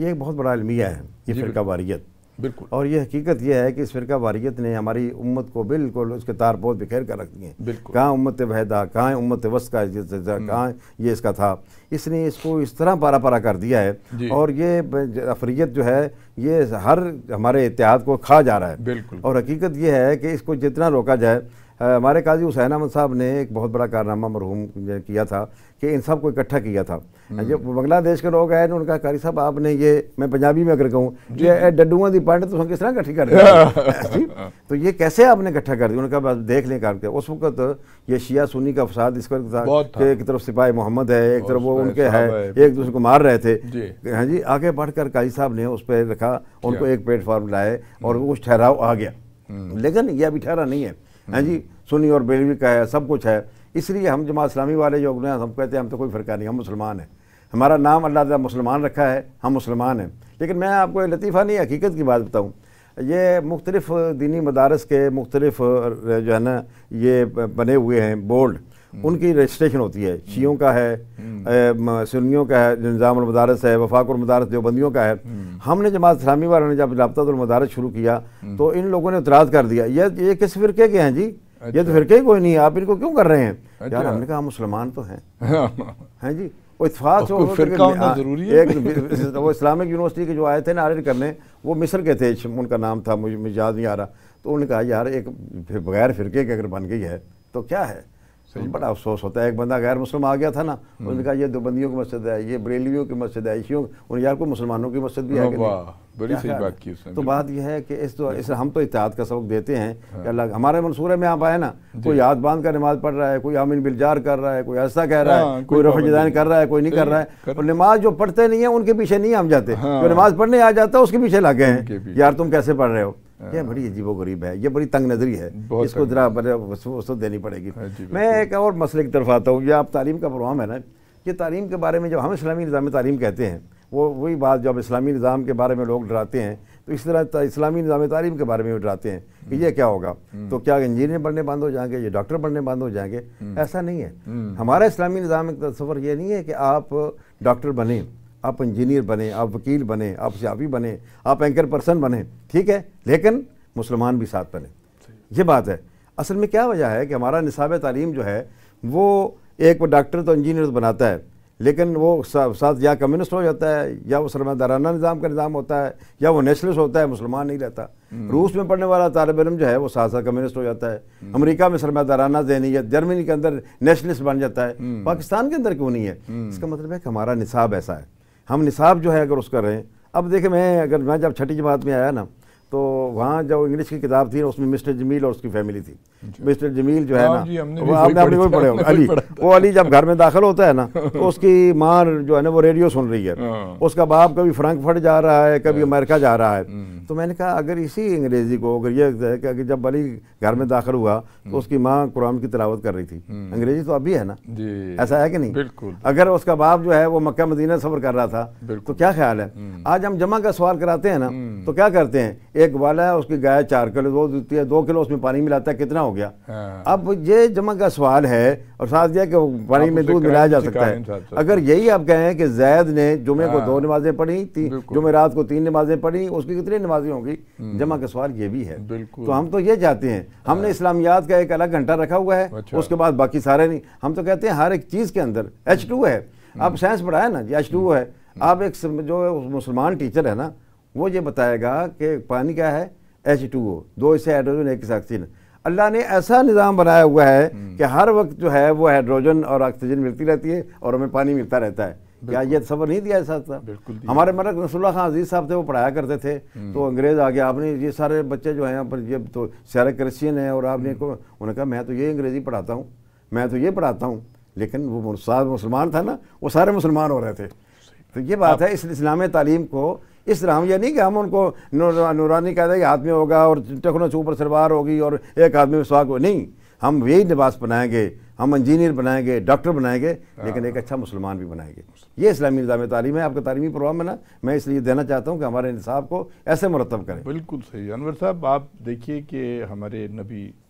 ये एक बहुत बड़ा अलमिया है ये फ़िरका वारियत बिल्कुल और ये हकीकत यह है कि इस फिरका वारियत ने हमारी उम्मत को बिल्कुल उसके तार बहुत बिखेर कर रख दिए कहाँ उम्मत वहदा कहाँ उम्मत वस का हम्म। कहाँ ये इसका था इसने इसको इस तरह पारा पारा कर दिया है और ये अफरीत जो है ये हर हमारे इतिहाद को खा जा रहा है बिल्कुल और हकीकत यह है कि इसको जितना रोका जाए हमारे काजी हुसैन अहमद साहब ने एक बहुत बड़ा कारनामा मरहूम किया था कि इन सब को इकट्ठा किया था हम्म। जब बांग्लादेश के लोग आए उनका कारी साहब आपने ये मैं पंजाबी में अगर कहूँ ये डडुआ दी पांडे तो किस तरह इकट्ठी कर दिया तो ये कैसे आपने इकट्ठा कर दिया उनका बस देख लें कार उस वक्त ये शिया सुनी का फसाद इस वक्त था एक तरफ सिपाही मोहम्मद है एक तरफ वो उनके है एक दूसरे को मार रहे थे हाँ जी आगे बढ़कर काजी साहब ने उस पर रखा उनको एक प्लेटफॉर्म लाए और हम्म। उस ठहराव आ गया हम्म। लेकिन यह अभी ठहरा नहीं है हाँ जी सुनी और बेलवी का है सब कुछ है इसलिए हम जमा इस्लामी वाले जो अगले हम कहते हैं हम तो कोई फ़र्क नहीं हम मुसलमान हैं हमारा नाम अल्लाह तला मुसलमान रखा है हम मुसलमान हैं लेकिन मैं आपको लतीफ़ा नहीं हकीकत की बात बताऊँ ये मुख्तलिफ दीनी मदारस के मुख्तलिफ जो है ना ये बने हुए हैं बोर्ड हम्म। उनकी रजिस्ट्रेशन होती है हम्म। शीयों का है हम्म। सुन्नियों का है निज़ाम मदारस है वफाक मदारस देवबंदियों का है हमने जमात इस्लामी वालों ने जब मदारस शुरू किया तो इन लोगों ने इतराज़ कर दिया ये ये किस फ़िरके के हैं जी अच्छा। ये तो अच्छा। फिर कहीं कोई नहीं आप इनको क्यों कर रहे हैं अच्छा। यार हमने कहा मुसलमान तो हैं हाँ। हैं जी वो इतफाक तो हाँ, जरूरी है एक वो इस्लामिक यूनिवर्सिटी के जो आए थे ना आर्डर करने वो मिस्र के थे उनका नाम था मुझे याद नहीं आ रहा तो उन्होंने कहा यार एक बगैर फिरके के अगर बन गई है तो क्या है तो बड़ा अफसोस होता है एक बंदा गैर मुस्लिम आ गया था ना हम्म। उन्होंने कहा ये दोबंदियों की मस्जिद है ये बरेलियों की मस्जिद है ईशियों उन यार को मुसलमानों की मस्जिद भी है बड़ी सही बात की उसने तो बात यह है कि इस तो, इस हम तो इतिहाद का सबक देते हैं कि हाँ। अल्लाह हमारे मंसूरे में आप आए ना कोई याद बांध का नमाज पढ़ रहा है कोई आमिन बिलजार कर रहा है कोई ऐसा कह रहा है हाँ, कोई रफजदान कर रहा है कोई नहीं कर रहा है और नमाज जो पढ़ते नहीं है उनके पीछे नहीं हम जाते हाँ। जो नमाज पढ़ने आ जाता है उसके पीछे लागे हैं यार तुम कैसे पढ़ रहे हो ये बड़ी अजीबो गरीब है ये बड़ी तंग नजरी है इसको जरा वसूत तो देनी पड़ेगी हाँ मैं एक और मसले की तरफ आता हूँ यह आप तालीम का प्रोग्राम है ना ये तालीम के बारे में जब हम इस्लामी निज़ाम तालीम कहते हैं वो वही बात जब इस्लामी निज़ाम के बारे में लोग डराते हैं तो इस तरह इस्लामी निज़ाम तालीम के बारे में भी डराते हैं कि ये क्या होगा हम्म। तो क्या इंजीनियर बनने बंद हो जाएंगे ये डॉक्टर बनने बंद हो जाएंगे हम्म। ऐसा नहीं है हम्म। हमारा इस्लामी निज़ाम का सफ़र ये नहीं है कि आप डॉक्टर बने आप इंजीनियर बने आप वकील बने आप सियाफी बने आप एंकर पर्सन बने ठीक है लेकिन मुसलमान भी साथ बने ये बात है असल में क्या वजह है कि हमारा निसाब तलीम जो है वो एक वो डॉक्टर तो इंजीनियर बनाता है लेकिन वो साथ या कम्युनिस्ट हो जाता है या वो सरमादाराना निज़ाम का निज़ाम होता है या वो नेशनलिस्ट होता है मुसलमान नहीं रहता हम्म। रूस में पढ़ने वाला तालब इलम जो है वो साथ साथ कम्युनिस्ट हो जाता है हम्म। अमेरिका में सरमादाराना है जर्मनी के अंदर नेशनलिस्ट बन जाता है हम्म। पाकिस्तान के अंदर क्यों नहीं है इसका मतलब है कि हमारा निसाब ऐसा है हम निसाब जो है अगर उसका रहें अब देखें मैं अगर मैं जब छठी जमात में आया ना तो वहाँ जब इंग्लिश की किताब थी उसमें मिस्टर जमील और उसकी फैमिली थी अच्छा। मिस्टर जमील जो है हाँ ना वो आपने अपने कोई पढ़े होंगे अली वो अली जब घर में दाखिल होता है ना तो उसकी माँ जो है ना वो रेडियो सुन रही है हाँ। उसका बाप कभी फ्रैंकफर्ट जा रहा है कभी अच्छा। अमेरिका जा रहा है हम्म। तो मैंने कहा अगर इसी अंग्रेज़ी को अगर ये है कि जब बली घर में दाखिल हुआ तो उसकी माँ कुरान की तलावत कर रही थी हम्म। अंग्रेज़ी तो अभी है ना ऐसा है कि नहीं बिल्कुल अगर उसका बाप जो है वो मक्का मदीना सफ़र कर रहा था तो क्या ख्याल है हम्म। आज हम जमा का सवाल कराते हैं ना हम्म। तो क्या करते हैं एक वाला है उसकी गाय चार किलो दो देती है दो किलो उसमें पानी मिलाता है कितना हो गया हाँ। अब ये जमा का सवाल है और साथ यह कि पानी में दूध मिलाया जा सकता है अगर यही आप कहें कि जैद ने जुमे को हाँ। दो नमाजें पढ़ी जुमे रात को तीन नमाजें पढ़ी उसकी कितनी नमाज नमाजी होंगी हम्म। जमा का सवाल ये भी है तो हम तो ये चाहते हैं हमने हाँ। इस्लामियात का एक अलग घंटा रखा हुआ है अच्छा। उसके बाद बाकी सारे नहीं हम तो कहते हैं हर एक चीज़ के अंदर एच टू है हम्म। आप साइंस पढ़ाए ना एच टू है हम्म। आप एक जो मुसलमान टीचर है ना वो ये बताएगा कि पानी क्या है एच टू ओ दो इससे हाइड्रोजन एक ऑक्सीजन अल्लाह ने ऐसा निज़ाम बनाया हुआ है कि हर वक्त जो है वो हाइड्रोजन और ऑक्सीजन मिलती रहती है और हमें पानी मिलता रहता है क्या ये सफ़र नहीं दिया ऐसा था हमारे मरक रसुल्ला खान अजीज़ साहब थे वो पढ़ाया करते थे हम्म। तो अंग्रेज़ आ गया आपने ये सारे बच्चे जो हैं यहाँ पर ये तो सारे क्रिश्चियन हैं और आपने हम्म। को उन्होंने कहा मैं तो ये अंग्रेज़ी पढ़ाता हूँ मैं तो ये पढ़ाता हूँ लेकिन वो मुसलमान था ना वो सारे मुसलमान हो रहे थे तो ये बात है इस इस्लाम तालीम को इस तरह यह नहीं कि हम उनको नूरानी कहते हैं कि हाथ में होगा और टखनों से ऊपर सलवार होगी और एक आदमी में सुहाग नहीं हम वही लिबास बनाएंगे हम इंजीनियर बनाएंगे डॉक्टर बनाएंगे हाँ। लेकिन एक अच्छा मुसलमान भी बनाएंगे ये इस्लामी निज़ाम तालीम है आपका तालीमी प्रोग्राम है ना मैं इसलिए देना चाहता हूँ कि हमारे निसाब को ऐसे मुरतब करें बिल्कुल सही अनवर साहब आप देखिए कि हमारे नबी